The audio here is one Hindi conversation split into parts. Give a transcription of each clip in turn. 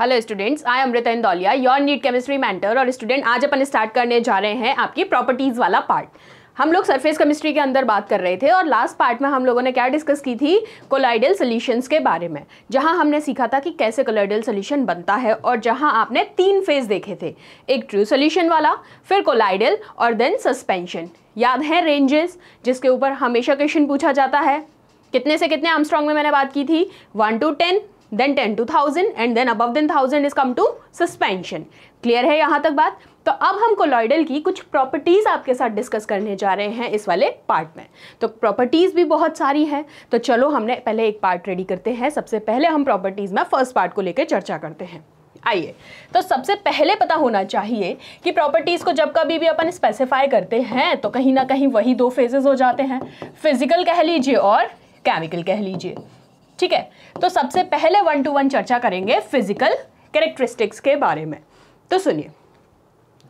hello students I Amrita Indauliya your NEET chemistry mentor और स्टूडेंट आज अपन स्टार्ट करने जा रहे हैं आपकी प्रॉपर्टीज़ वाला पार्ट हम लोग सरफेस केमिस्ट्री के अंदर बात कर रहे थे और लास्ट पार्ट में हम लोगों ने क्या डिस्कस की थी कोलाइडल सॉल्यूशंस के बारे में जहां हमने सीखा था कि कैसे कोलाइडल सॉल्यूशन बनता है और जहां आपने तीन फेज देखे थे एक ट्रू सॉल्यूशन वाला फिर कोलाइडल और देन सस्पेंशन याद है रेंजेस जिसके ऊपर हमेशा क्वेश्चन पूछा जाता है कितने से कितने आमस्ट्रॉन्ग में मैंने बात की थी one to ten then ten to thousand and then above then thousand is come to suspension clear है यहाँ तक बात तो अब हम कोलॉइडल की कुछ प्रॉपर्टीज़ आपके साथ डिस्कस करने जा रहे हैं इस वाले पार्ट में तो प्रॉपर्टीज़ भी बहुत सारी हैं तो चलो हमने पहले एक पार्ट रेडी करते हैं सबसे पहले हम प्रॉपर्टीज़ में फर्स्ट पार्ट को लेकर चर्चा करते हैं आइए तो सबसे पहले पता होना चाहिए कि प्रॉपर्टीज़ को जब कभी भी अपन स्पेसिफाई करते हैं तो कहीं ना कहीं वही दो फेजेस हो जाते हैं फिजिकल कह लीजिए और केमिकल कह लीजिए ठीक है तो सबसे पहले वन टू वन चर्चा करेंगे फिजिकल कैरेक्टरिस्टिक्स के बारे में तो सुनिए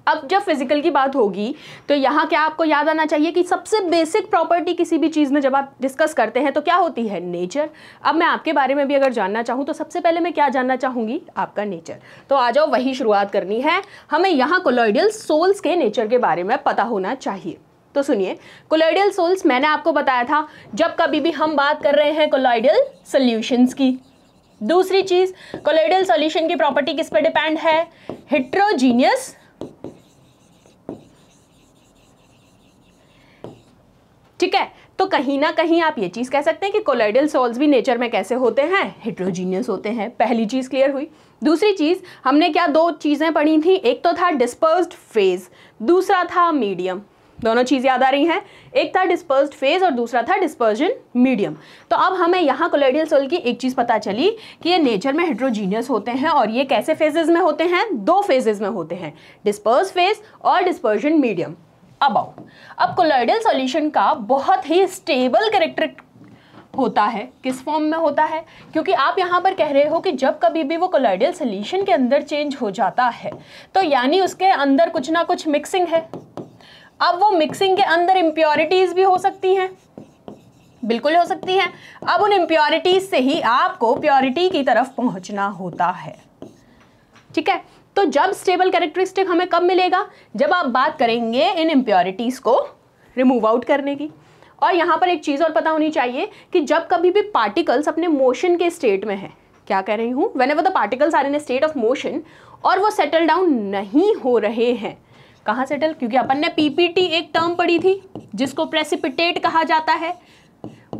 अब जब फिजिकल की बात होगी तो यहाँ क्या आपको याद आना चाहिए कि सबसे बेसिक प्रॉपर्टी किसी भी चीज़ में जब आप डिस्कस करते हैं तो क्या होती है नेचर अब मैं आपके बारे में भी अगर जानना चाहूँ तो सबसे पहले मैं क्या जानना चाहूँगी आपका नेचर तो आ जाओ वही शुरुआत करनी है हमें यहाँ कोलोइडियल सोल्स के नेचर के बारे में पता होना चाहिए तो सुनिए कोलाइडियल सोल्स मैंने आपको बताया था जब कभी भी हम बात कर रहे हैं कोलाइडियल सोल्यूशंस की दूसरी चीज कोलोइडियल सोल्यूशन की प्रॉपर्टी किस पर डिपेंड है हिट्रोजीनियस ठीक है तो कहीं ना कहीं आप ये चीज़ कह सकते हैं कि कोलाइडियल सोल्स भी नेचर में कैसे होते हैं हिट्रोजीनियस होते हैं पहली चीज़ क्लियर हुई दूसरी चीज़ हमने क्या दो चीज़ें पढ़ी थी एक तो था डिस्पर्स्ड फेज दूसरा था मीडियम दोनों चीज़ें याद आ रही हैं एक था डिस्पर्स फेज और दूसरा था डिस्पर्जन मीडियम तो अब हमें यहाँ कोलेडियल सोल की एक चीज़ पता चली कि ये नेचर में हेड्रोजीनियस होते हैं और ये कैसे फेजेज में होते हैं दो फेजेज में होते हैं डिस्पर्स फेज और डिस्पर्जन मीडियम अब आओ अब कोलोइडल सॉल्यूशन का बहुत ही स्टेबल करेक्टर होता है किस फॉर्म में होता है क्योंकि आप यहाँ पर कह रहे हो कि जब कभी भी वो कोलाइडियल सोल्यूशन के अंदर चेंज हो जाता है तो यानी उसके अंदर कुछ ना कुछ मिक्सिंग है अब वो मिक्सिंग के अंदर इम्प्योरिटीज भी हो सकती हैं बिल्कुल हो सकती हैं अब उन इम्प्योरिटीज से ही आपको प्योरिटी की तरफ पहुंचना होता है ठीक है तो जब स्टेबल कैरेक्टरिस्टिक हमें कब मिलेगा जब आप बात करेंगे इन इम्प्योरिटीज़ को रिमूव आउट करने की और यहाँ पर एक चीज़ और पता होनी चाहिए कि जब कभी भी पार्टिकल्स अपने मोशन के स्टेट में हैं क्या कह रही हूँ whenever the particles are in a state of motion और वो सेटल डाउन नहीं हो रहे हैं कहाँ सेटल क्योंकि अपन ने पीपीटी एक टर्म पढ़ी थी जिसको प्रेसिपिटेट कहा जाता है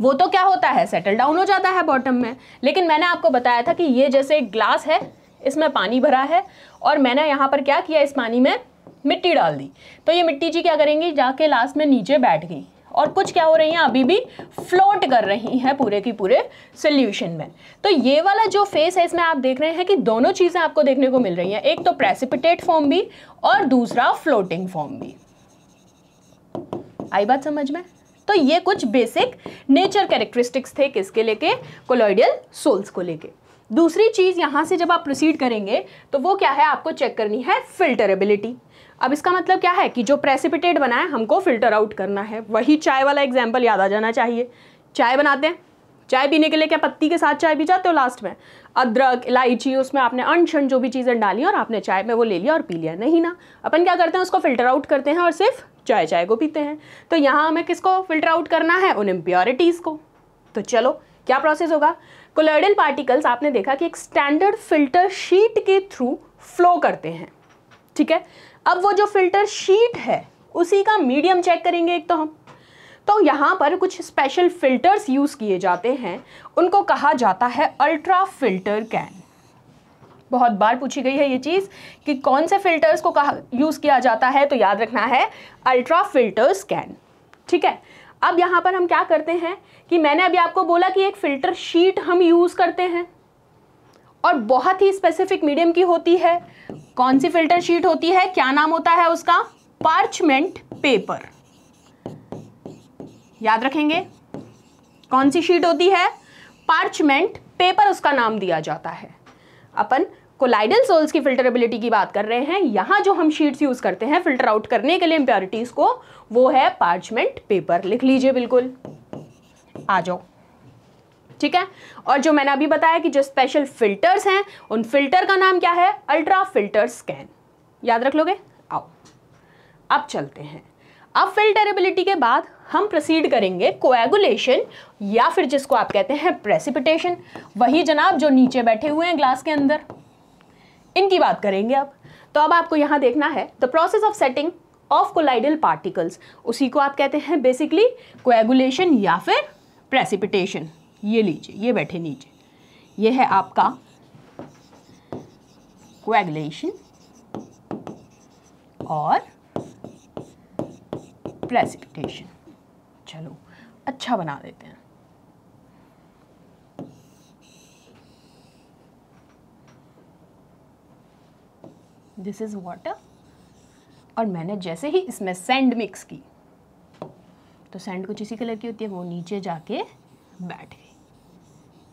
वो तो क्या होता है सेटल डाउन हो जाता है बॉटम में लेकिन मैंने आपको बताया था कि ये जैसे एक ग्लास है इसमें पानी भरा है और मैंने यहाँ पर क्या किया इस पानी में मिट्टी डाल दी तो ये मिट्टी जी क्या करेंगी जाके लास्ट में नीचे बैठ गई और कुछ क्या हो रही हैं अभी भी फ्लोट कर रही हैं पूरे की पूरे सोल्यूशन में तो ये वाला जो फेस है इसमें आप देख रहे हैं कि दोनों चीज़ें आपको देखने को मिल रही हैं एक तो प्रेसिपिटेट फॉर्म भी और दूसरा फ्लोटिंग फॉर्म भी आई बात समझ में तो ये कुछ बेसिक नेचर कैरेक्टरिस्टिक्स थे किसके लेके कोलोइडियल सोल्स को लेके दूसरी चीज़ यहां से जब आप प्रोसीड करेंगे तो वो क्या है आपको चेक करनी है फिल्टरेबिलिटी अब इसका मतलब क्या है कि जो प्रेसिपिटेट बना है हमको फिल्टर आउट करना है वही चाय वाला एग्जाम्पल याद आ जाना चाहिए चाय बनाते हैं चाय पीने के लिए क्या पत्ती के साथ चाय पी जाते हो लास्ट में अदरक इलायची उसमें आपने अनशन जो भी चीज़ें डाली और आपने चाय में वो ले लिया और पी लिया नहीं ना अपन क्या करते हैं उसको फिल्टर आउट करते हैं और सिर्फ चाय चाय को पीते हैं तो यहाँ हमें किसको फिल्टर आउट करना है उन इम्प्योरिटीज़ को तो चलो क्या प्रोसेस होगा कोलर्डल पार्टिकल्स आपने देखा कि एक स्टैंडर्ड फिल्टर शीट के थ्रू फ्लो करते हैं ठीक है अब वो जो फिल्टर शीट है उसी का मीडियम चेक करेंगे एक तो हम तो यहाँ पर कुछ स्पेशल फिल्टर्स यूज़ किए जाते हैं उनको कहा जाता है अल्ट्रा फिल्टर कैन बहुत बार पूछी गई है ये चीज़ कि कौन से फिल्टर्स को कहा यूज़ किया जाता है तो याद रखना है अल्ट्रा फिल्टर्स कैन ठीक है अब यहाँ पर हम क्या करते हैं कि मैंने अभी आपको बोला कि एक फ़िल्टर शीट हम यूज़ करते हैं और बहुत ही स्पेसिफिक मीडियम की होती है कौन सी फिल्टर शीट होती है क्या नाम होता है उसका पार्चमेंट पेपर याद रखेंगे कौन सी शीट होती है पार्चमेंट पेपर उसका नाम दिया जाता है अपन कोलाइडल सोल्स की फिल्टरेबिलिटी की बात कर रहे हैं यहां जो हम शीट्स यूज़ करते हैं फिल्टर आउट करने के लिए इंप्योरिटीज को वो है पार्चमेंट पेपर लिख लीजिए बिल्कुल आ जाओ ठीक है और जो मैंने अभी बताया कि जो स्पेशल फिल्टर्स हैं उन फिल्टर का नाम क्या है अल्ट्रा फिल्टर स्कैन याद रख लोगे आओ अब चलते हैं अब फिल्टरेबिलिटी के बाद हम प्रोसीड करेंगे कोएगुलेशन या फिर जिसको आप कहते हैं प्रेसिपिटेशन वही जनाब जो नीचे बैठे हुए हैं ग्लास के अंदर इनकी बात करेंगे अब तो अब आपको यहां देखना है the process of setting of colloidal particles उसी को आप कहते हैं बेसिकली कोएगुलेशन या फिर प्रेसिपिटेशन ये लीजिए ये बैठे नीचे ये है आपका क्वेगुलेशन और प्रेसिपिटेशन चलो अच्छा बना देते हैं दिस इज़ वाटर और मैंने जैसे ही इसमें सेंड मिक्स की तो सेंड कुछ इसी कलर की होती है वो नीचे जाके बैठ गई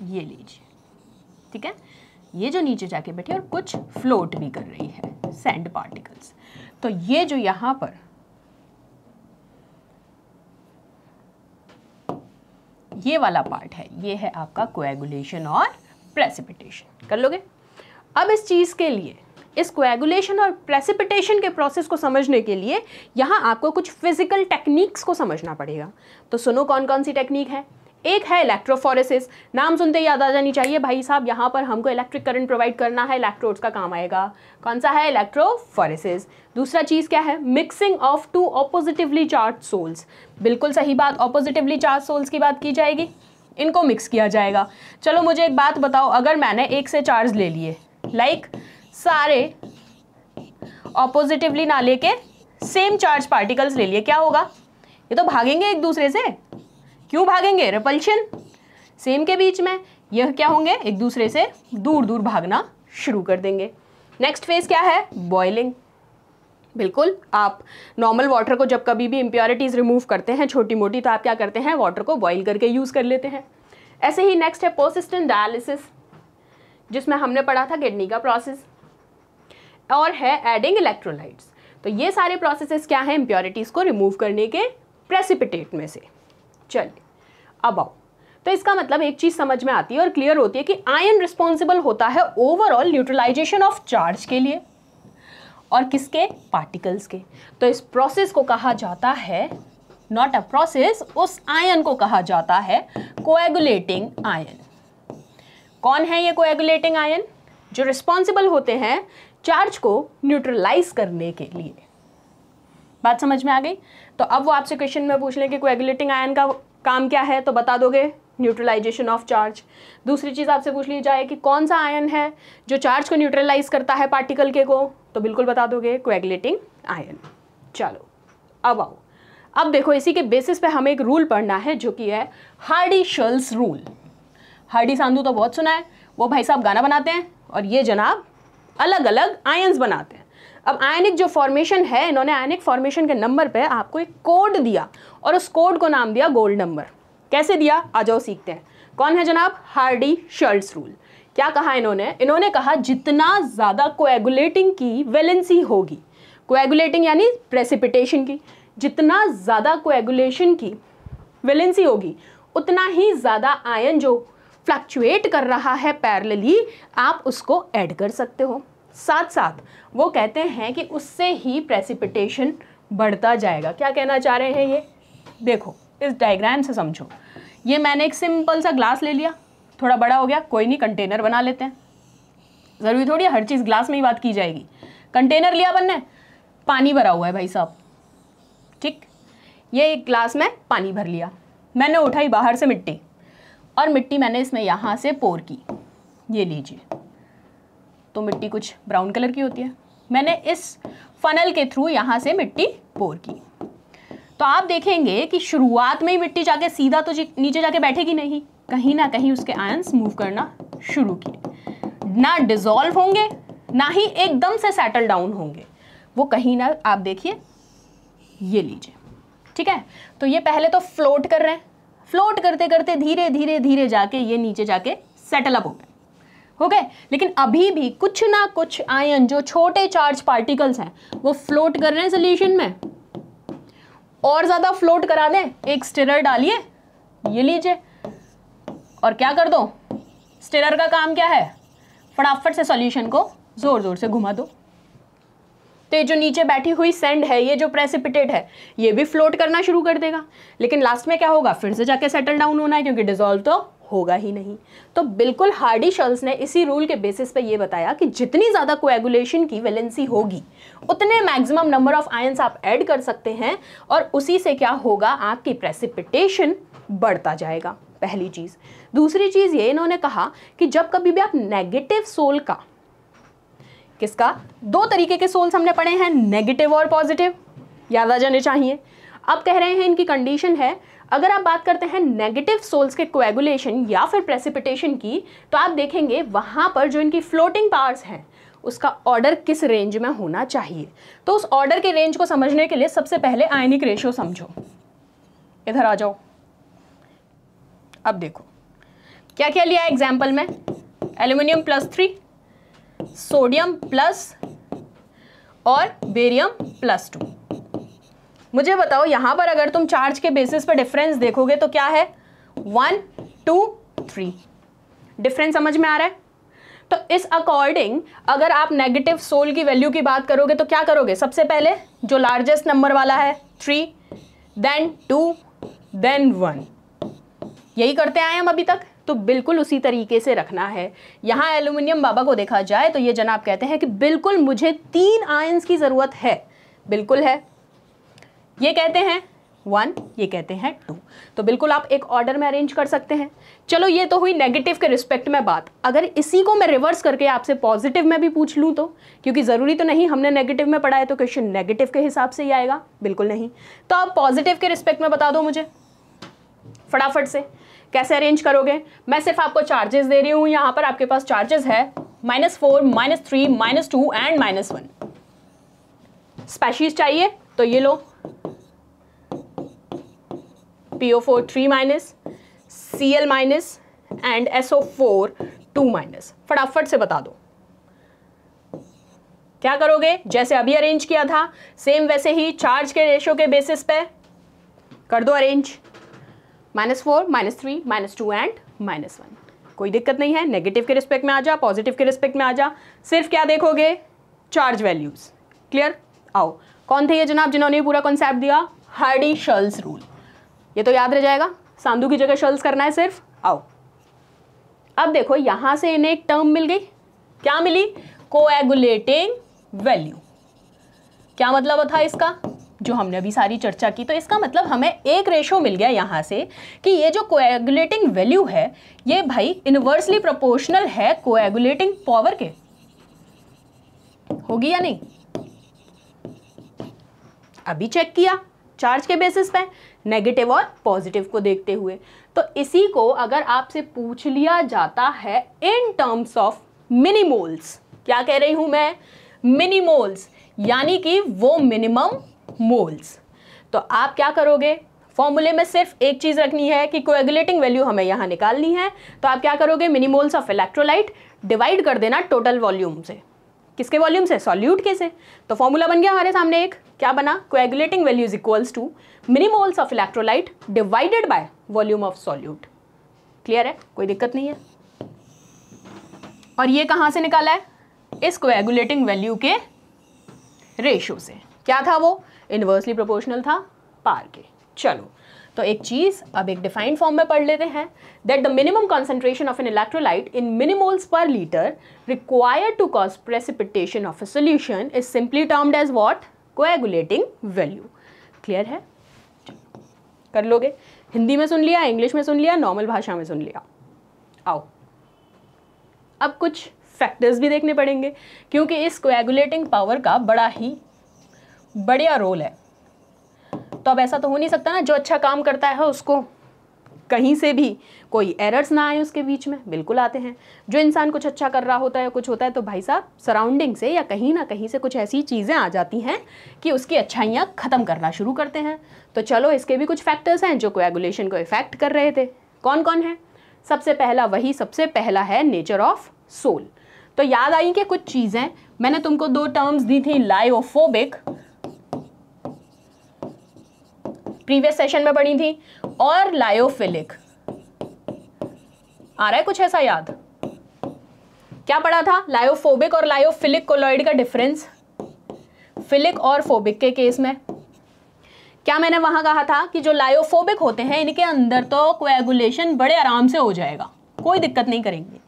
ये लीजिए ठीक है ये जो नीचे जाके बैठी और कुछ फ्लोट भी कर रही है सैंड पार्टिकल्स तो ये जो यहां पर ये वाला पार्ट है ये है आपका कोएगुलेशन और प्रेसिपिटेशन कर लोगे अब इस चीज़ के लिए इस कोएगुलेशन और प्रेसिपिटेशन के प्रोसेस को समझने के लिए यहां आपको कुछ फिजिकल टेक्निक्स को समझना पड़ेगा तो सुनो कौन कौन सी टेक्निक है एक है इलेक्ट्रोफोरेसिस नाम सुनते ही याद आ जानी चाहिए भाई साहब यहाँ पर हमको इलेक्ट्रिक करंट प्रोवाइड करना है इलेक्ट्रोड्स का काम आएगा कौन सा है इलेक्ट्रोफोरेसिस दूसरा चीज़ क्या है mixing of two oppositely charge sols बिल्कुल सही बात ऑपोजिटिवली चार्ज सोल्स की बात की जाएगी इनको मिक्स किया जाएगा चलो मुझे एक बात बताओ अगर मैंने एक से चार्ज ले लिए लाइक सारे ऑपोजिटिवली ना लेके सेम चार्ज पार्टिकल्स ले लिए क्या होगा ये तो भागेंगे एक दूसरे से क्यों भागेंगे रिपल्शन सेम के बीच में यह क्या होंगे एक दूसरे से दूर दूर भागना शुरू कर देंगे नेक्स्ट फेज क्या है बॉयलिंग बिल्कुल आप नॉर्मल वाटर को जब कभी भी इम्प्योरिटीज़ रिमूव करते हैं छोटी मोटी तो आप क्या करते हैं वाटर को बॉईल करके यूज़ कर लेते हैं ऐसे ही नेक्स्ट है पोसिस्टेंट डायलिसिस जिसमें हमने पढ़ा था किडनी का प्रोसेस और है एडिंग इलेक्ट्रोलाइट्स तो ये सारे प्रोसेसेस क्या हैं इम्प्योरिटीज़ को रिमूव करने के प्रेसिपिटेट में से चलिए अबाउ तो इसका मतलब एक चीज समझ में आती है और क्लियर होती है कि आयन रिस्पॉन्सिबल होता है ओवरऑल न्यूट्रलाइजेशन ऑफ चार्ज के लिए और किसके पार्टिकल्स के तो इस प्रोसेस को कहा जाता है नॉट अ प्रोसेस उस आयन को कहा जाता है कोएगुलेटिंग आयन कौन है ये कोएगुलेटिंग आयन जो रिस्पॉन्सिबल होते हैं चार्ज को न्यूट्रलाइज करने के लिए बात समझ में आ गई तो अब वो आपसे क्वेश्चन में पूछ लें कि कोएगुलेटिंग आयन का काम क्या है तो बता दोगे न्यूट्रलाइजेशन ऑफ चार्ज दूसरी चीज़ आपसे पूछ ली जाए कि कौन सा आयन है जो चार्ज को न्यूट्रलाइज करता है पार्टिकल के को तो बिल्कुल बता दोगे कोएगुलेटिंग आयन चलो अब आओ अब देखो इसी के बेसिस पे हमें एक रूल पढ़ना है जो कि है हार्डी शल्स रूल हार्डी सांधु तो बहुत सुना है वो भाई साहब गाना बनाते हैं और ये जनाब अलग अलग आयन्स बनाते हैं अब आयनिक जो फॉर्मेशन है इन्होंने आयनिक फॉर्मेशन के नंबर पे आपको एक कोड दिया और उस कोड को नाम दिया गोल्ड नंबर कैसे दिया आ जाओ सीखते हैं कौन है जनाब हार्डी शर्ल्स रूल क्या कहा इन्होंने इन्होंने कहा जितना ज़्यादा कोएगुलेटिंग की वेलेंसी होगी कोएगुलेटिंग यानी प्रेसिपिटेशन की जितना ज़्यादा कोएगुलेशन की वेलेंसी होगी उतना ही ज़्यादा आयन जो फ्लक्चुएट कर रहा है पैरेलली आप उसको ऐड कर सकते हो साथ साथ वो कहते हैं कि उससे ही प्रेसिपिटेशन बढ़ता जाएगा क्या कहना चाह रहे हैं ये देखो इस डायग्राम से समझो ये मैंने एक सिंपल सा ग्लास ले लिया थोड़ा बड़ा हो गया कोई नहीं कंटेनर बना लेते हैं ज़रूरी थोड़ी हर चीज़ ग्लास में ही बात की जाएगी कंटेनर लिया बनने पानी भरा हुआ है भाई साहब ठीक ये एक ग्लास में पानी भर लिया मैंने उठाई बाहर से मिट्टी और मिट्टी मैंने इसमें यहाँ से पोर की ये लीजिए तो मिट्टी कुछ ब्राउन कलर की होती है मैंने इस फनल के थ्रू यहाँ से मिट्टी पोर की तो आप देखेंगे कि शुरुआत में ही मिट्टी जाके सीधा तो नीचे जाके बैठेगी नहीं कहीं ना कहीं उसके आयंस मूव करना शुरू किए ना डिजोल्व होंगे ना ही एकदम से सेटल डाउन होंगे वो कहीं ना आप देखिए ये लीजिए ठीक है तो ये पहले तो फ्लोट कर रहे हैं फ्लोट करते करते धीरे धीरे धीरे जाके ये नीचे जाके सेटल अप हो गए हो गए लेकिन अभी भी कुछ ना कुछ आयन जो छोटे चार्ज पार्टिकल्स हैं वो फ्लोट कर रहे हैं सोल्यूशन में और ज़्यादा फ्लोट करा दें एक स्टिरर डालिए ये लीजिए और क्या कर दो स्टिरर का काम क्या है फटाफट से सॉल्यूशन को ज़ोर ज़ोर से घुमा दो तो ये जो नीचे बैठी हुई सेंड है ये जो प्रेसिपिटेट है ये भी फ्लोट करना शुरू कर देगा लेकिन लास्ट में क्या होगा फिर से जाके सेटल डाउन होना है क्योंकि डिजोल्व तो होगा ही नहीं तो बिल्कुल हार्डी शल्स ने इसी रूल के बेसिस पे ये बताया कि जितनी ज़्यादा कोएगुलेशन की वेलेंसी होगी उतने मैक्सिमम नंबर ऑफ आयंस आप ऐड कर सकते हैं और उसी से क्या होगा आपकी प्रेसिपिटेशन बढ़ता जाएगा पहली चीज़ दूसरी चीज़ ये इन्होंने कहा कि जब कभी भी आप नेगेटिव सोल का किसका दो तरीके के सोल्स हमने पढ़े हैं नेगेटिव और पॉजिटिव याद आ जाने चाहिए अब कह रहे हैं इनकी कंडीशन है अगर आप बात करते हैं नेगेटिव सोल्स के कोएगुलेशन या फिर प्रेसिपिटेशन की तो आप देखेंगे वहाँ पर जो इनकी फ्लोटिंग पावर्स हैं उसका ऑर्डर किस रेंज में होना चाहिए तो उस ऑर्डर के रेंज को समझने के लिए सबसे पहले आयनिक रेशियो समझो इधर आ जाओ अब देखो क्या क्या लिया एग्जाम्पल में aluminium plus three sodium plus और बेरियम प्लस टू मुझे बताओ यहां पर अगर तुम चार्ज के बेसिस पर डिफरेंस देखोगे तो क्या है वन टू थ्री डिफरेंस समझ में आ रहा है तो इस अकॉर्डिंग अगर आप नेगेटिव सोल की वैल्यू की बात करोगे तो क्या करोगे सबसे पहले जो लार्जेस्ट नंबर वाला है three then two then one यही करते आए हम अभी तक तो बिल्कुल उसी तरीके से रखना है यहां एल्यूमिनियम बाबा को देखा जाए तो ये जनाब कहते हैं कि बिल्कुल मुझे तीन आयंस की ज़रूरत है बिल्कुल है ये कहते हैं वन ये कहते हैं टू तो बिल्कुल आप एक ऑर्डर में अरेंज कर सकते हैं चलो ये तो हुई नेगेटिव के रिस्पेक्ट में बात अगर इसी को मैं रिवर्स करके आपसे पॉजिटिव में भी पूछ लूँ तो क्योंकि ज़रूरी तो नहीं हमने नेगेटिव में पढ़ा है तो क्वेश्चन नेगेटिव के हिसाब से ही आएगा बिल्कुल नहीं तो आप पॉजिटिव के रिस्पेक्ट में बता दो मुझे फटाफट से कैसे अरेंज करोगे मैं सिर्फ आपको चार्जेस दे रही हूँ यहाँ पर आपके पास चार्जेस है minus four minus three minus two and minus one species चाहिए तो ये लो P O four three minus C L minus and S O four two minus फटाफट से बता दो क्या करोगे जैसे अभी अरेंज किया था सेम वैसे ही चार्ज के रेशो के बेसिस पे कर दो arrange minus four minus three minus two and minus one कोई दिक्कत नहीं है नेगेटिव के रिस्पेक्ट में आ जा पॉजिटिव के रिस्पेक्ट में आ जा सिर्फ क्या देखोगे चार्ज वैल्यूज क्लियर आओ कौन थे ये जनाब जिन्होंने पूरा कॉन्सेप्ट दिया हार्डी शल्स रूल ये तो याद रह जाएगा सांधु की जगह शल्स करना है सिर्फ आओ अब देखो यहां से इन्हें एक टर्म मिल गई क्या मिली कोएगुलेटिंग वैल्यू क्या मतलब था इसका जो हमने अभी सारी चर्चा की तो इसका मतलब हमें एक रेशो मिल गया यहां से कि ये जो कोएगुलेटिंग वैल्यू है ये भाई इनवर्सली प्रोपोर्शनल है कोएगुलेटिंग पावर के होगी या नहीं अभी चेक किया चार्ज के बेसिस पे नेगेटिव और पॉजिटिव को देखते हुए तो इसी को अगर आपसे पूछ लिया जाता है इन टर्म्स ऑफ मिनिमोल्स क्या कह रही हूं मैं मिनिमोल्स यानी कि वो मिनिमम मोल्स तो आप क्या करोगे फॉर्मूले में सिर्फ एक चीज़ रखनी है कि कोएगुलेटिंग वैल्यू हमें यहाँ निकालनी है तो आप क्या करोगे मिनिमोल्स ऑफ इलेक्ट्रोलाइट डिवाइड कर देना टोटल वॉल्यूम से किसके वॉल्यूम से सॉल्यूट के से तो फॉर्मूला बन गया हमारे सामने एक क्या बना coagulating values equals to millimoles of electrolyte divided by volume of solute clear है कोई दिक्कत नहीं है और ये कहां से निकाला है इस कोएगुलेटिंग वैल्यू के रेशो से क्या था वो इनवर्सली प्रोपोर्शनल था पार के चलो तो एक चीज़ अब एक डिफाइंड फॉर्म में पढ़ लेते हैं that the minimum concentration of an electrolyte in millimoles per litre required to cause precipitation of a solution is simply termed as what coagulating value clear है कर लोगे हिंदी में सुन लिया इंग्लिश में सुन लिया नॉर्मल भाषा में सुन लिया आओ अब कुछ फैक्टर्स भी देखने पड़ेंगे क्योंकि इस कोएगुलेटिंग पावर का बड़ा ही बढ़िया रोल है तो अब ऐसा तो हो नहीं सकता ना जो अच्छा काम करता है उसको कहीं से भी कोई एरर्स ना आए उसके बीच में बिल्कुल आते हैं जो इंसान कुछ अच्छा कर रहा होता है कुछ होता है तो भाई साहब सराउंडिंग से या कहीं ना कहीं से कुछ ऐसी चीज़ें आ जाती हैं कि उसकी अच्छाइयाँ ख़त्म करना शुरू करते हैं तो चलो इसके भी कुछ फैक्टर्स हैं जो कोएगुलेशन को इफ़ेक्ट कर रहे थे कौन कौन है सबसे पहला वही सबसे पहला है नेचर ऑफ सोल तो याद आई कि कुछ चीज़ें मैंने तुमको दो टर्म्स दी थी लाइओफोबिक प्रीवियस सेशन में पढ़ी थी और लायोफिलिक आ रहा है कुछ ऐसा याद क्या पढ़ा था लायोफोबिक और लायोफिलिक कोलॉइड का डिफरेंस फिलिक और फोबिक के केस में क्या मैंने वहां कहा था कि जो लायोफोबिक होते हैं इनके अंदर तो कोएगुलेशन बड़े आराम से हो जाएगा कोई दिक्कत नहीं करेंगे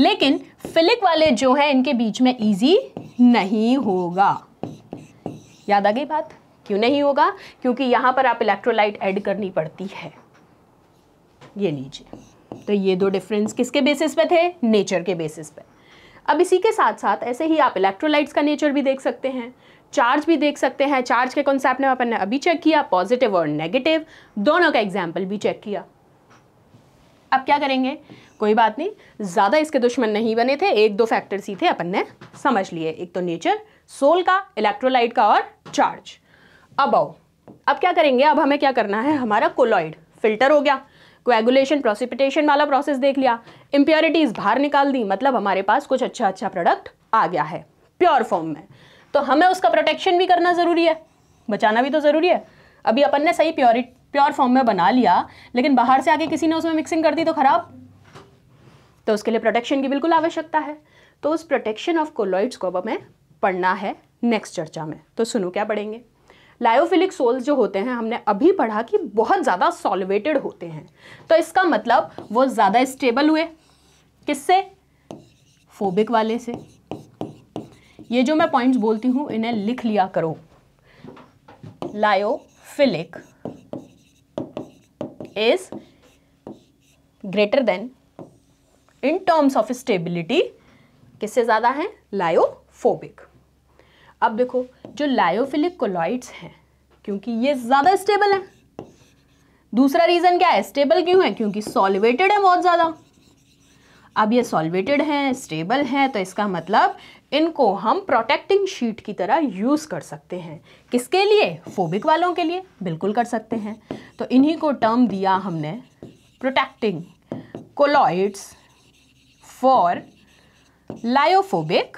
लेकिन फिलिक वाले जो है इनके बीच में इजी नहीं होगा याद आ गई बात क्यों नहीं होगा क्योंकि यहाँ पर आप इलेक्ट्रोलाइट ऐड करनी पड़ती है ये लीजिए तो ये दो डिफरेंस किसके बेसिस पे थे नेचर के बेसिस पे अब इसी के साथ साथ ऐसे ही आप इलेक्ट्रोलाइट्स का नेचर भी देख सकते हैं चार्ज भी देख सकते हैं चार्ज के कॉन्सेप्ट में अपन ने अभी चेक किया पॉजिटिव और नेगेटिव दोनों का एग्जाम्पल भी चेक किया अब क्या करेंगे कोई बात नहीं ज़्यादा इसके दुश्मन नहीं बने थे एक दो फैक्टर्स ही थे अपन ने समझ लिए एक तो नेचर सोल का इलेक्ट्रोलाइट का और चार्ज अब आओ अब क्या करेंगे अब हमें क्या करना है हमारा कोलॉइड फिल्टर हो गया क्वेगुलेशन प्रोसिपिटेशन वाला प्रोसेस देख लिया इम्प्योरिटीज़ बाहर निकाल दी मतलब हमारे पास कुछ अच्छा अच्छा प्रोडक्ट आ गया है प्योर फॉर्म में तो हमें उसका प्रोटेक्शन भी करना ज़रूरी है बचाना भी तो ज़रूरी है अभी अपन ने सही प्योरि प्योर फॉर्म में बना लिया लेकिन बाहर से आगे किसी ने उसमें मिक्सिंग कर दी तो ख़राब तो उसके लिए प्रोटेक्शन की बिल्कुल आवश्यकता है तो उस प्रोटेक्शन ऑफ कोलॉइड्स को अब हमें पढ़ना है नेक्स्ट चर्चा में तो सुनो क्या पढ़ेंगे लायोफिलिक सोल्स जो होते हैं हमने अभी पढ़ा कि बहुत ज़्यादा सॉल्वेटेड होते हैं तो इसका मतलब वो ज़्यादा स्टेबल हुए किससे फोबिक वाले से ये जो मैं पॉइंट्स बोलती हूँ इन्हें लिख लिया करो lyophilic is greater than in terms of stability किससे ज़्यादा है लायोफोबिक अब देखो जो लायोफिलिक कोलॉइड्स हैं क्योंकि ये ज़्यादा स्टेबल हैं दूसरा रीज़न क्या है स्टेबल क्यों है क्योंकि सॉल्वेटेड है बहुत ज़्यादा अब ये सॉल्वेटेड हैं स्टेबल हैं तो इसका मतलब इनको हम प्रोटेक्टिंग शीट की तरह यूज़ कर सकते हैं किसके लिए फोबिक वालों के लिए बिल्कुल कर सकते हैं तो इन्हीं को टर्म दिया हमने protecting colloids for lyophobic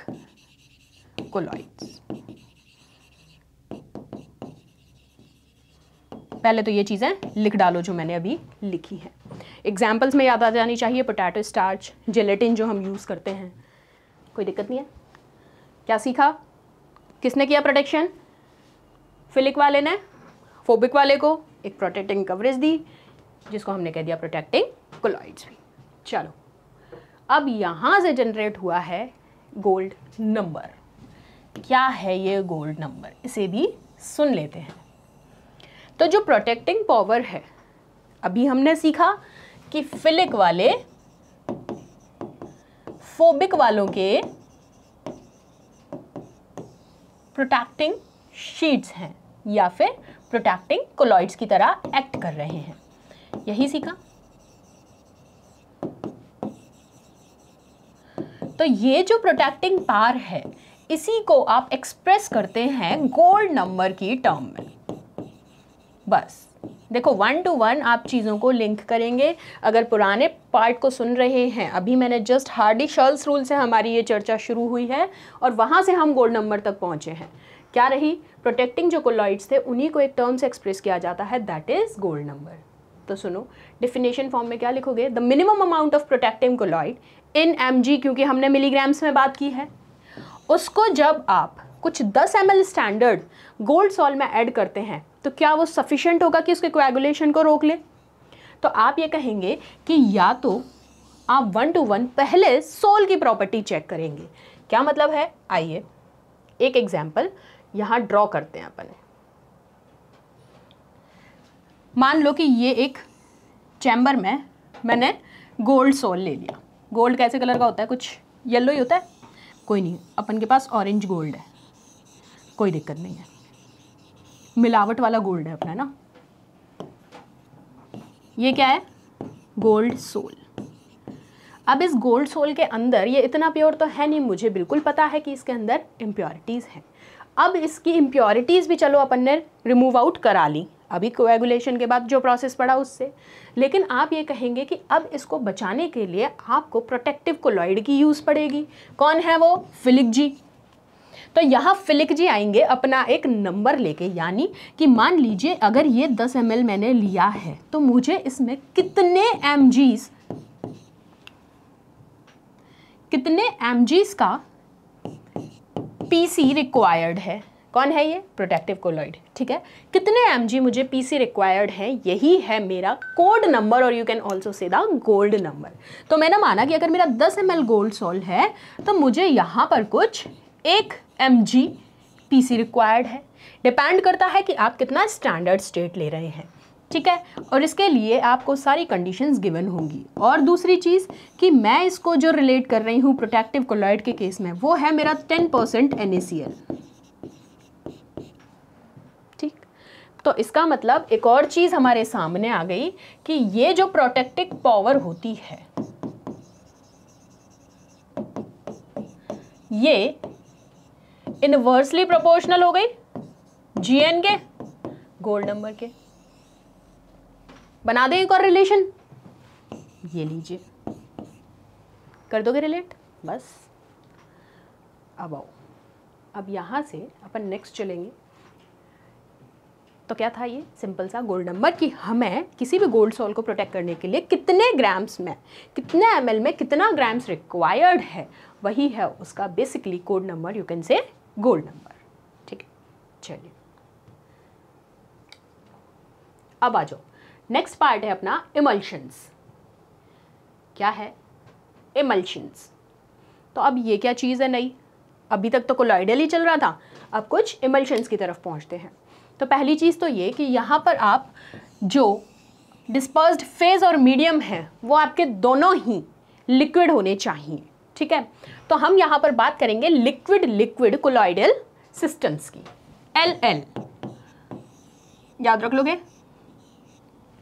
colloids पहले तो ये चीज़ें लिख डालो जो मैंने अभी लिखी है एग्जाम्पल्स में याद आ जानी चाहिए पोटैटो स्टार्च जेलेटिन जो हम यूज़ करते हैं कोई दिक्कत नहीं है क्या सीखा किसने किया प्रोटेक्शन फिलिक वाले ने फोबिक वाले को एक प्रोटेक्टिंग कवरेज दी जिसको हमने कह दिया प्रोटेक्टिंग कोलॉइड्स भी चलो अब यहाँ से जनरेट हुआ है गोल्ड नंबर क्या है ये गोल्ड नंबर इसे भी सुन लेते हैं तो जो प्रोटेक्टिंग पावर है अभी हमने सीखा कि फिलिक वाले फोबिक वालों के प्रोटेक्टिंग शीट्स हैं या फिर प्रोटेक्टिंग कोलॉइड्स की तरह एक्ट कर रहे हैं यही सीखा तो ये जो प्रोटेक्टिंग पार है इसी को आप एक्सप्रेस करते हैं गोल्ड नंबर की टर्म में बस देखो वन टू वन आप चीज़ों को लिंक करेंगे अगर पुराने पार्ट को सुन रहे हैं अभी मैंने जस्ट हार्डी शर्ल्स रूल से हमारी ये चर्चा शुरू हुई है और वहाँ से हम गोल्ड नंबर तक पहुँचे हैं क्या रही प्रोटेक्टिंग जो कोलॉइड्स थे उन्हीं को एक टर्म से एक्सप्रेस किया जाता है दैट इज़ गोल्ड नंबर तो सुनो डिफिनेशन फॉर्म में क्या लिखोगे the minimum amount of protecting colloid in m क्योंकि हमने मिलीग्राम्स में बात की है उसको जब आप कुछ 10 एम स्टैंडर्ड गोल्ड सॉल में ऐड करते हैं तो क्या वो सफिशेंट होगा कि उसके कोएगुलेशन को रोक ले तो आप ये कहेंगे कि या तो आप वन टू वन पहले सोल की प्रॉपर्टी चेक करेंगे क्या मतलब है आइए एक एग्जाम्पल यहाँ ड्रॉ करते हैं अपन मान लो कि ये एक चैम्बर में मैंने गोल्ड सोल ले लिया गोल्ड कैसे कलर का होता है कुछ येलो ही होता है कोई नहीं अपन के पास ऑरेंज गोल्ड है कोई दिक्कत नहीं है मिलावट वाला गोल्ड है अपना ना ये क्या है गोल्ड सोल अब इस गोल्ड सोल के अंदर ये इतना प्योर तो है नहीं मुझे बिल्कुल पता है कि इसके अंदर इम्प्योरिटीज़ हैं अब इसकी इम्प्योरिटीज़ भी चलो अपन ने रिमूव आउट करा ली अभी कोएगुलेशन के बाद जो प्रोसेस पड़ा उससे लेकिन आप ये कहेंगे कि अब इसको बचाने के लिए आपको प्रोटेक्टिव कोलॉइड की यूज़ पड़ेगी कौन है वो फिलिक जी तो यहाँ फिलिक जी आएंगे अपना एक नंबर लेके यानी कि मान लीजिए अगर ये 10 एम मैंने लिया है तो मुझे इसमें कितने एम कितने एम का पी रिक्वायर्ड है कौन है ये प्रोटेक्टिव कोलॉइड ठीक है कितने एम मुझे पी रिक्वायर्ड है यही है मेरा कोड नंबर और you can also say the gold number तो मैंने माना कि अगर मेरा 10 एम गोल्ड सॉल है तो मुझे यहाँ पर कुछ एक एम जी रिक्वायर्ड है डिपेंड करता है कि आप कितना स्टैंडर्ड स्टेट ले रहे हैं ठीक है और इसके लिए आपको सारी कंडीशंस गिवन होंगी और दूसरी चीज़ कि मैं इसको जो रिलेट कर रही हूँ प्रोटेक्टिव कोलॉइड के केस में वो है मेरा 10% परसेंट तो इसका मतलब एक और चीज़ हमारे सामने आ गई कि ये जो प्रोटेक्टिव पावर होती है ये इनवर्सली प्रोपोर्शनल हो गई जीएन के गोल्ड नंबर के बना दें एक और रिलेशन ये लीजिए कर दोगे रिलेट बस अब आओ अब यहां से अपन नेक्स्ट चलेंगे तो क्या था ये सिंपल सा गोल्ड नंबर कि हमें किसी भी गोल्ड सॉल को प्रोटेक्ट करने के लिए कितने ग्राम्स में कितने एम में कितना ग्राम्स रिक्वायर्ड है वही है उसका basically code number you can say gold number ठीक है चलिए अब आ जाओ नेक्स्ट पार्ट है अपना इमल्शंस क्या है इमल्शंस तो अब ये क्या चीज़ है नई अभी तक तो कोलाइडल ही चल रहा था अब कुछ इमल्शंस की तरफ पहुंचते हैं तो पहली चीज़ तो ये कि यहाँ पर आप जो डिस्पर्स्ड फेज और मीडियम है वो आपके दोनों ही लिक्विड होने चाहिए ठीक है तो हम यहाँ पर बात करेंगे लिक्विड लिक्विड कोलाइडल सिस्टम्स की एल एल याद रख लोगे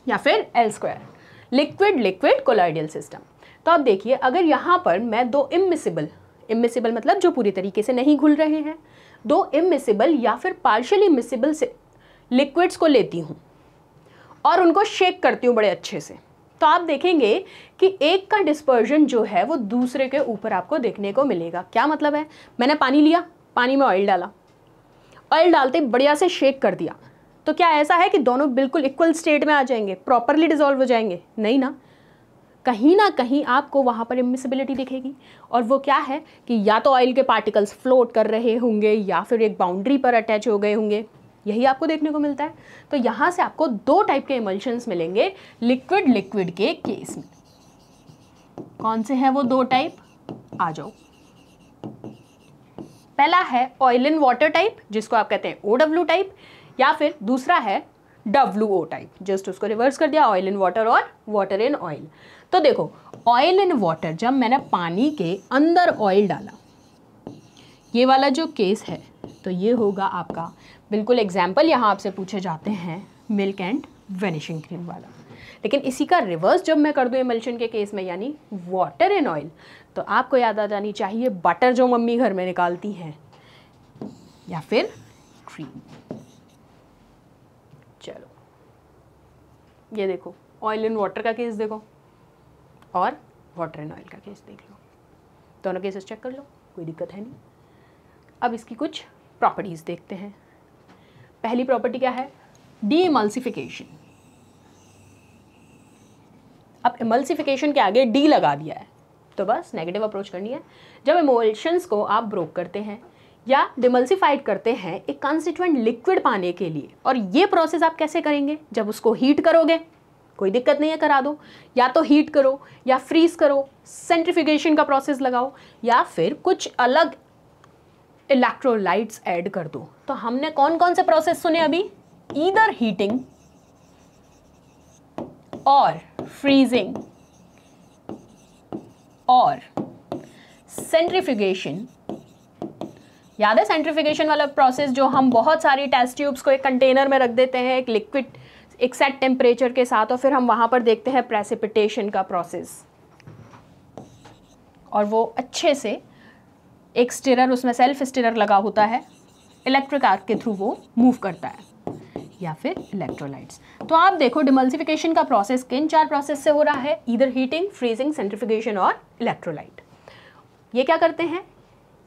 या फिर L square liquid liquid colloidal system तो आप देखिए अगर यहाँ पर मैं दो इमिसिबल इमिसिबल मतलब जो पूरी तरीके से नहीं घुल रहे हैं दो इमिसिबल या फिर पार्शली मिसिबल लिक्विड्स को लेती हूँ और उनको शेक करती हूँ बड़े अच्छे से तो आप देखेंगे कि एक का डिस्पर्जन जो है वो दूसरे के ऊपर आपको देखने को मिलेगा क्या मतलब है मैंने पानी लिया पानी में ऑयल डाला ऑयल डालते बढ़िया से शेक कर दिया तो क्या ऐसा है कि दोनों बिल्कुल इक्वल स्टेट में आ जाएंगे प्रॉपरली डिजोल्व हो जाएंगे नहीं ना कहीं ना कहीं आपको वहाँ पर इमिसिबिलिटी दिखेगी और वो क्या है कि या तो ऑयल के पार्टिकल्स फ्लोट कर रहे होंगे या फिर एक बाउंड्री पर अटैच हो गए होंगे यही आपको देखने को मिलता है तो यहाँ से आपको दो टाइप के इमल्शंस मिलेंगे लिक्विड लिक्विड के केस में कौन से हैं वो दो टाइप आ जाओ पहला है ऑयल इन वाटर टाइप जिसको आप कहते हैं ओ डब्ल्यू टाइप या फिर दूसरा है डब्ल्यू ओ टाइप जस्ट उसको रिवर्स कर दिया ऑयल इन वाटर और वाटर इन ऑयल तो देखो ऑयल इन वाटर जब मैंने पानी के अंदर ऑयल डाला ये वाला जो केस है तो ये होगा आपका बिल्कुल एग्जाम्पल यहाँ आपसे पूछे जाते हैं मिल्क एंड वेनिशिंग क्रीम वाला लेकिन इसी का रिवर्स जब मैं कर दूँ एमल्शन के केस में यानी वाटर एंड ऑयल तो आपको याद आ जानी चाहिए बटर जो मम्मी घर में निकालती हैं या फिर क्रीम चलो ये देखो ऑयल एंड वाटर का केस देखो और वाटर एंड ऑयल का केस देख लो दोनों केसेस चेक कर लो कोई दिक्कत है नहीं अब इसकी कुछ प्रॉपर्टीज़ देखते हैं पहली प्रॉपर्टी क्या है डी इमल्सिफिकेशन अब इमल्सिफिकेशन के आगे डी लगा दिया है तो बस नेगेटिव अप्रोच करनी है जब इमोल्शंस को आप ब्रोक करते हैं या डिमल्सिफाइड करते हैं एक कंसिट्यूएंट लिक्विड पाने के लिए और ये प्रोसेस आप कैसे करेंगे जब उसको हीट करोगे कोई दिक्कत नहीं है करा दो या तो हीट करो या फ्रीज करो सेंट्रिफिकेशन का प्रोसेस लगाओ या फिर कुछ अलग इलेक्ट्रोलाइट्स ऐड कर दो तो हमने कौन कौन से प्रोसेस सुने अभी ईदर हीटिंग और फ्रीजिंग और सेंट्रिफिकेशन याद है सेंट्रीफिकेशन वाला प्रोसेस जो हम बहुत सारी टेस्ट ट्यूब्स को एक कंटेनर में रख देते हैं एक लिक्विड एक सेट टेम्परेचर के साथ और फिर हम वहां पर देखते हैं प्रेसिपिटेशन का प्रोसेस और वो अच्छे से एक स्टिरर उसमें सेल्फ स्टेरर लगा होता है इलेक्ट्रिक आर्क के थ्रू वो मूव करता है या फिर इलेक्ट्रोलाइट्स तो आप देखो डिमल्सिफिकेशन का प्रोसेस किन चार प्रोसेस से हो रहा है इधर हीटिंग फ्रीजिंग सेंट्रिफिकेशन और इलेक्ट्रोलाइट ये क्या करते हैं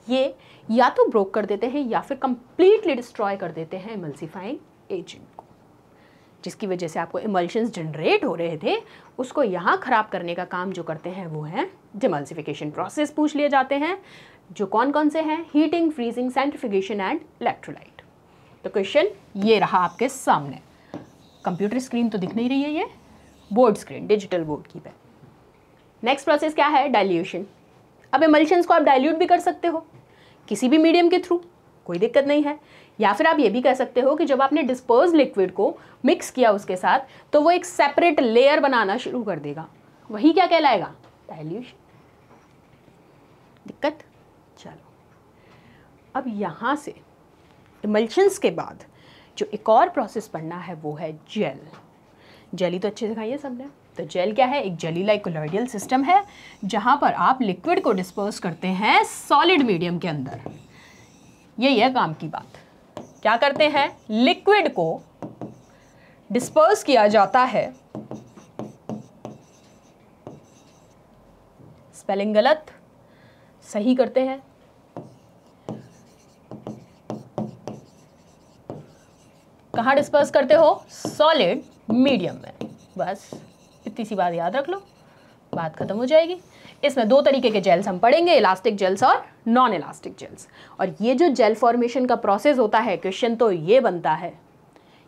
ये या तो ब्रोक कर देते हैं या फिर कंप्लीटली डिस्ट्रॉय कर देते हैं इमल्सिफाइंग एजेंट को जिसकी वजह से आपको इमल्शंस जनरेट हो रहे थे उसको यहाँ ख़राब करने का काम जो करते हैं वो है डिमल्सिफिकेशन प्रोसेस पूछ लिए जाते हैं जो कौन कौन से हैं heating freezing centrifugation and electrolyte तो क्वेश्चन ये रहा आपके सामने कंप्यूटर स्क्रीन तो दिख नहीं रही है ये बोर्ड स्क्रीन डिजिटल बोर्ड की पर नेक्स्ट प्रोसेस क्या है डाइल्यूशन अब एमल्शंस को आप डाइल्यूट भी कर सकते हो किसी भी मीडियम के थ्रू कोई दिक्कत नहीं है या फिर आप ये भी कह सकते हो कि जब आपने डिस्पोज लिक्विड को मिक्स किया उसके साथ तो वो एक सेपरेट लेयर बनाना शुरू कर देगा वही क्या कहलाएगा डायल्यूशन दिक्कत अब यहाँ से इमल्शंस के बाद जो एक और प्रोसेस पढ़ना है वो है जेल जेली तो अच्छे से खाइए सबने तो जेल क्या है एक जेली लाइक कोलोइडियल सिस्टम है जहाँ पर आप लिक्विड को डिस्पोज करते हैं सॉलिड मीडियम के अंदर यही है काम की बात क्या करते हैं लिक्विड को डिस्पर्स किया जाता है स्पेलिंग गलत सही करते हैं कहाँ डिस्पर्स करते हो सॉलिड मीडियम में बस इतनी सी बात याद रख लो बात खत्म हो जाएगी इसमें दो तरीके के जेल्स हम पढ़ेंगे इलास्टिक जेल्स और नॉन इलास्टिक जेल्स और ये जो जेल फॉर्मेशन का प्रोसेस होता है क्वेश्चन तो ये बनता है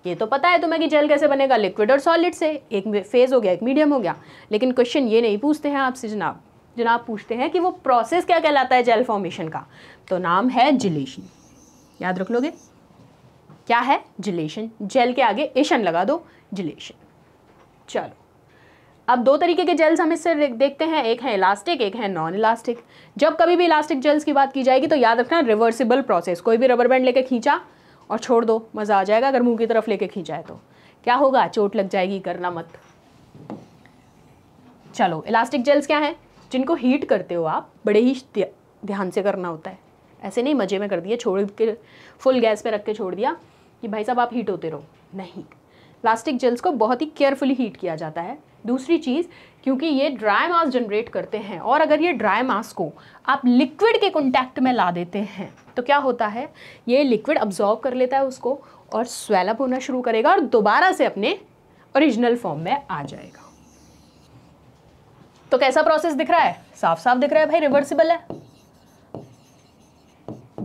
ये तो पता है तुम्हें कि जेल कैसे बनेगा लिक्विड और सॉलिड से एक फेज हो गया एक मीडियम हो गया लेकिन क्वेश्चन ये नहीं पूछते हैं आपसे जनाब जनाब पूछते हैं कि वो प्रोसेस क्या कहलाता है जेल फॉर्मेशन का तो नाम है जिलेशन याद रख लोगे क्या है जिलेशन जेल के आगे एशन लगा दो जिलेशन चलो अब दो तरीके के जेल्स हम इससे देखते हैं एक है इलास्टिक एक है नॉन इलास्टिक जब कभी भी इलास्टिक जेल्स की बात की जाएगी तो याद रखना रिवर्सिबल प्रोसेस कोई भी रबर बैंड लेके खींचा और छोड़ दो मज़ा आ जाएगा अगर मुंह की तरफ लेके खींचा है तो क्या होगा चोट लग जाएगी करना मत चलो इलास्टिक जेल्स क्या हैं जिनको हीट करते हो आप बड़े ही ध्यान से करना होता है ऐसे नहीं मज़े में कर दिए छोड़ के फुल गैस पे रख के छोड़ दिया कि भाई साहब आप हीट होते रहो नहीं प्लास्टिक जेल्स को बहुत ही केयरफुली हीट किया जाता है दूसरी चीज़ क्योंकि ये ड्राई मास जनरेट करते हैं और अगर ये ड्राई मास को आप लिक्विड के कॉन्टैक्ट में ला देते हैं तो क्या होता है ये लिक्विड अब्जॉर्व कर लेता है उसको और स्वेलअप होना शुरू करेगा और दोबारा से अपने ओरिजिनल फॉर्म में आ जाएगा तो कैसा प्रोसेस दिख रहा है साफ साफ दिख रहा है भाई रिवर्सिबल है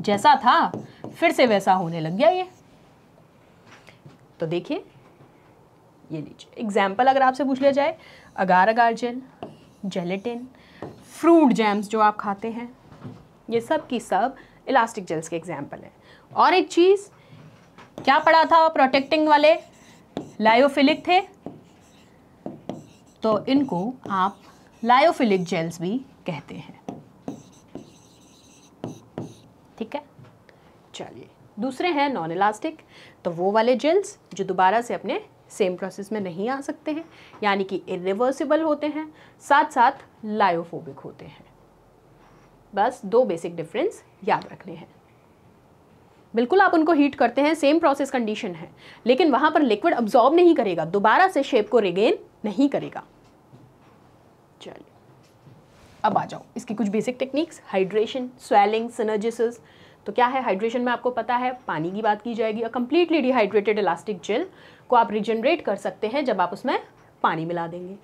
जैसा था फिर से वैसा होने लग गया ये तो देखिए ये लीजिए एग्जाम्पल अगर आपसे पूछ लिया जाए agar agar gel gelatin fruit jams जो आप खाते हैं ये सब की सब इलास्टिक जेल्स के एग्जाम्पल हैं और एक चीज़ क्या पढ़ा था प्रोटेक्टिंग वाले लायोफिलिक थे तो इनको आप लायोफिलिक जेल्स भी कहते हैं ठीक है चलिए दूसरे हैं नॉन इलास्टिक तो वो वाले जेल्स जो दोबारा से अपने सेम प्रोसेस में नहीं आ सकते हैं यानी कि इरिवर्सिबल होते हैं साथ साथ लायोफोबिक होते हैं बस दो बेसिक डिफरेंस याद रखने हैं बिल्कुल आप उनको हीट करते हैं सेम प्रोसेस कंडीशन है लेकिन वहाँ पर लिक्विड अब्जॉर्ब नहीं करेगा दोबारा से शेप को रिगेन नहीं करेगा चलिए अब आ जाओ इसकी कुछ basic techniques hydration swelling syneresis तो क्या है हाइड्रेशन में आपको पता है पानी की बात की जाएगी और कम्प्लीटली डिहाइड्रेटेड इलास्टिक जेल को आप रिजनरेट कर सकते हैं जब आप उसमें पानी मिला देंगे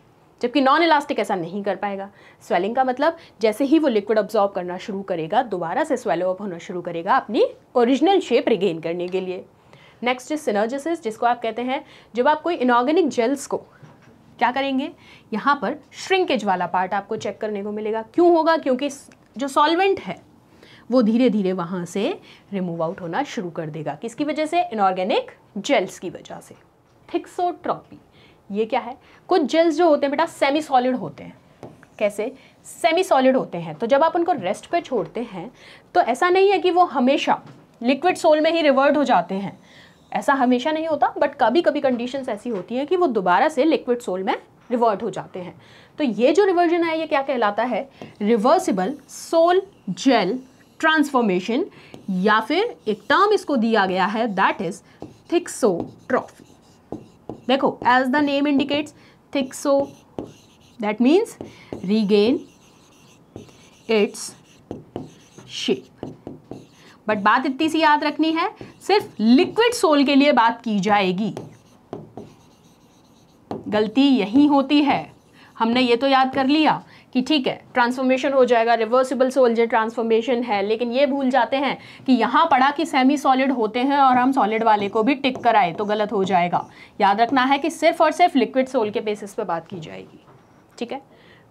जबकि नॉन इलास्टिक ऐसा नहीं कर पाएगा स्वेलिंग का मतलब जैसे ही वो लिक्विड ऑब्जॉर्व करना शुरू करेगा दोबारा से स्वेलो अप होना शुरू करेगा अपनी ओरिजिनल शेप रिगेन करने के लिए नेक्स्ट इज सिनर्जिस जिसको आप कहते हैं जब आप कोई इनऑर्गेनिक जेल्स को क्या करेंगे यहाँ पर श्रिंकेज वाला पार्ट आपको चेक करने को मिलेगा क्यों होगा क्योंकि जो सॉल्वेंट है वो धीरे धीरे वहाँ से रिमूव आउट होना शुरू कर देगा किसकी वजह से इनऑर्गेनिक जेल्स की वजह से थिक्सोट्रॉपी ये क्या है कुछ जेल्स जो होते हैं बेटा सेमी सॉलिड होते हैं कैसे सेमी सॉलिड होते हैं तो जब आप उनको रेस्ट पे छोड़ते हैं तो ऐसा नहीं है कि वो हमेशा लिक्विड सोल में ही रिवर्ट हो जाते हैं ऐसा हमेशा नहीं होता बट कभी कभी कंडीशंस ऐसी होती हैं कि वो दोबारा से लिक्विड सोल में रिवर्ट हो जाते हैं तो ये जो रिवर्जन है ये क्या कहलाता है रिवर्सिबल सोल जेल ट्रांसफॉर्मेशन या फिर एक टर्म इसको दिया गया है दैट इज थिक्सो ट्रॉफी देखो as the name indicates thixo that means regain its shape but बात इतनी सी याद रखनी है सिर्फ लिक्विड सोल के लिए बात की जाएगी गलती यही होती है हमने ये तो याद कर लिया कि ठीक है ट्रांसफॉर्मेशन हो जाएगा रिवर्सिबल सोल्जर ट्रांसफॉर्मेशन है लेकिन ये भूल जाते हैं कि यहाँ पढ़ा कि सेमी सॉलिड होते हैं और हम सॉलिड वाले को भी टिक कराए तो गलत हो जाएगा याद रखना है कि सिर्फ और सिर्फ लिक्विड सोल के बेसिस पर बात की जाएगी ठीक है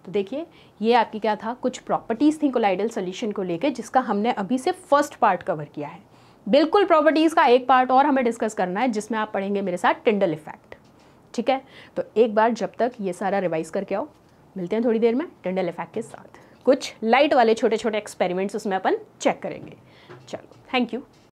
तो देखिए ये आपकी क्या था कुछ प्रॉपर्टीज़ थी कोलाइडल सोल्यूशन को लेकर जिसका हमने अभी से फर्स्ट पार्ट कवर किया है बिल्कुल प्रॉपर्टीज़ का एक पार्ट और हमें डिस्कस करना है जिसमें आप पढ़ेंगे मेरे साथ टिंडल इफेक्ट ठीक है तो एक बार जब तक ये सारा रिवाइज करके आओ मिलते हैं थोड़ी देर में टंडल इफेक्ट के साथ कुछ लाइट वाले छोटे छोटे एक्सपेरिमेंट्स उसमें अपन चेक करेंगे चलो थैंक यू